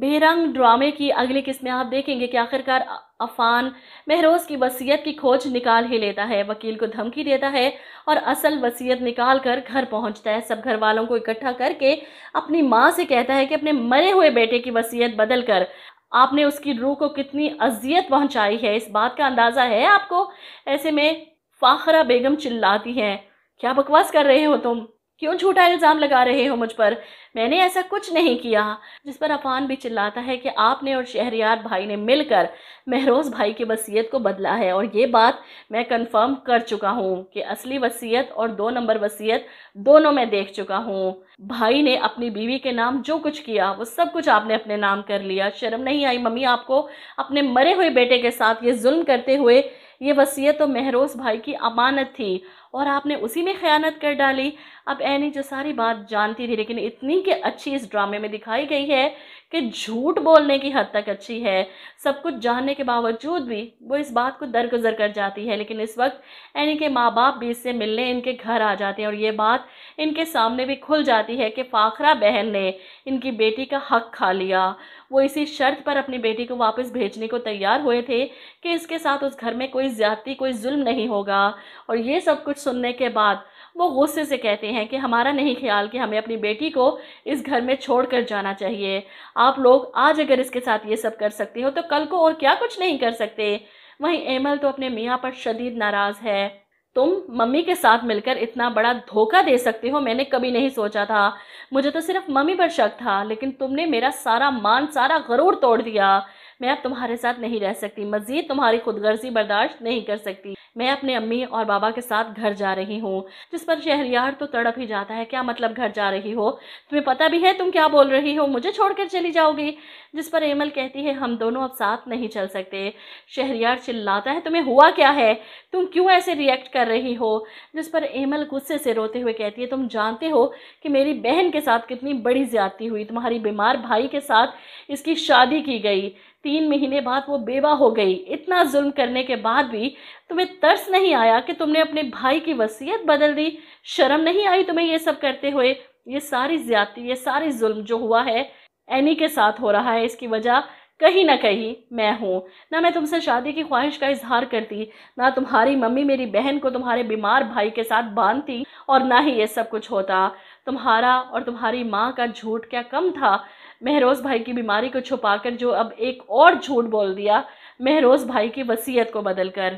बेरंग ड्रामे की अगली किस्त में आप देखेंगे कि आखिरकार अफान महरोज की वसीयत की खोज निकाल ही लेता है वकील को धमकी देता है और असल वसीयत निकाल कर घर पहुंचता है सब घर वालों को इकट्ठा करके अपनी माँ से कहता है कि अपने मरे हुए बेटे की वसीयत बदल कर आपने उसकी रूह को कितनी अजियत पहुंचाई है इस बात का अंदाज़ा है आपको ऐसे में फ़ाखरा बेगम चिल्लाती हैं क्या बकवास कर रहे हो तुम क्यों झूठा इल्ज़ाम लगा रहे हो मुझ पर मैंने ऐसा कुछ नहीं किया जिस पर अफान भी चिल्लाता है कि आपने और शहरियार भाई ने मिलकर महरोज़ भाई की वसीयत को बदला है और ये बात मैं कंफर्म कर चुका हूँ कि असली वसीयत और दो नंबर वसीयत दोनों मैं देख चुका हूँ भाई ने अपनी बीवी के नाम जो कुछ किया वो सब कुछ आपने अपने नाम कर लिया शर्म नहीं आई मम्मी आपको अपने मरे हुए बेटे के साथ ये जुल्म करते हुए ये वसीयत तो महरोस भाई की अमानत थी और आपने उसी में ख़यानत कर डाली अब एनी जो सारी बात जानती थी लेकिन इतनी कि अच्छी इस ड्रामे में दिखाई गई है कि झूठ बोलने की हद तक अच्छी है सब कुछ जानने के बावजूद भी वो इस बात को दरगुजर कर जाती है लेकिन इस वक्त एनी के माँ बाप भी इससे मिलने इनके घर आ जाते हैं और ये बात इनके सामने भी खुल जाती है कि फ़ाखरा बहन ने इनकी बेटी का हक खा लिया वो इसी शर्त पर अपनी बेटी को वापस भेजने को तैयार हुए थे कि इसके साथ उस घर में कोई ज़्यादती कोई जुल्म नहीं होगा और ये सब कुछ सुनने के बाद वो गुस्से से कहते हैं कि हमारा नहीं ख्याल कि हमें अपनी बेटी को इस घर में छोड़ कर जाना चाहिए आप लोग आज अगर इसके साथ ये सब कर सकते हो तो कल को और क्या कुछ नहीं कर सकते वहीं एमल तो अपने मियाँ पर शदीद नाराज़ है तुम मम्मी के साथ मिलकर इतना बड़ा धोखा दे सकते हो मैंने कभी नहीं सोचा था मुझे तो सिर्फ मम्मी पर शक था लेकिन तुमने मेरा सारा मान सारा गरूर तोड़ दिया मैं अब तुम्हारे साथ नहीं रह सकती मज़ीद तुम्हारी खुदगर्जी बर्दाश्त नहीं कर सकती मैं अपने अम्मी और बाबा के साथ घर जा रही हूँ जिस पर शहरियार तो तड़प ही जाता है क्या मतलब घर जा रही हो तुम्हें पता भी है तुम क्या बोल रही हो मुझे छोड़कर चली जाओगी जिस पर एमल कहती है हम दोनों अब साथ नहीं चल सकते शहरियार चिल्लाता है तुम्हें हुआ क्या है तुम क्यों ऐसे रिएक्ट कर रही हो जिस पर एमल गुस्से से रोते हुए कहती है तुम जानते हो कि मेरी बहन के साथ कितनी बड़ी ज्यादती हुई तुम्हारी बीमार भाई के साथ इसकी शादी की गई तीन महीने बाद वो बेवा हो गई इतना जुल्म करने के बाद भी तुम्हें तरस नहीं आया कि तुमने अपने भाई की वसीयत बदल दी शर्म नहीं आई तुम्हें ये सब करते हुए ये सारी ज्यादती ये सारी जुल्म जो हुआ है एनी के साथ हो रहा है इसकी वजह कहीं ना कहीं मैं हूँ ना मैं तुमसे शादी की ख्वाहिश का इजहार करती ना तुम्हारी मम्मी मेरी बहन को तुम्हारे बीमार भाई के साथ बांधती और ना ही ये सब कुछ होता तुम्हारा और तुम्हारी माँ का झूठ क्या कम था महरोज़ भाई की बीमारी को छुपाकर जो अब एक और झूठ बोल दिया महरोज़ भाई की वसीयत को बदल कर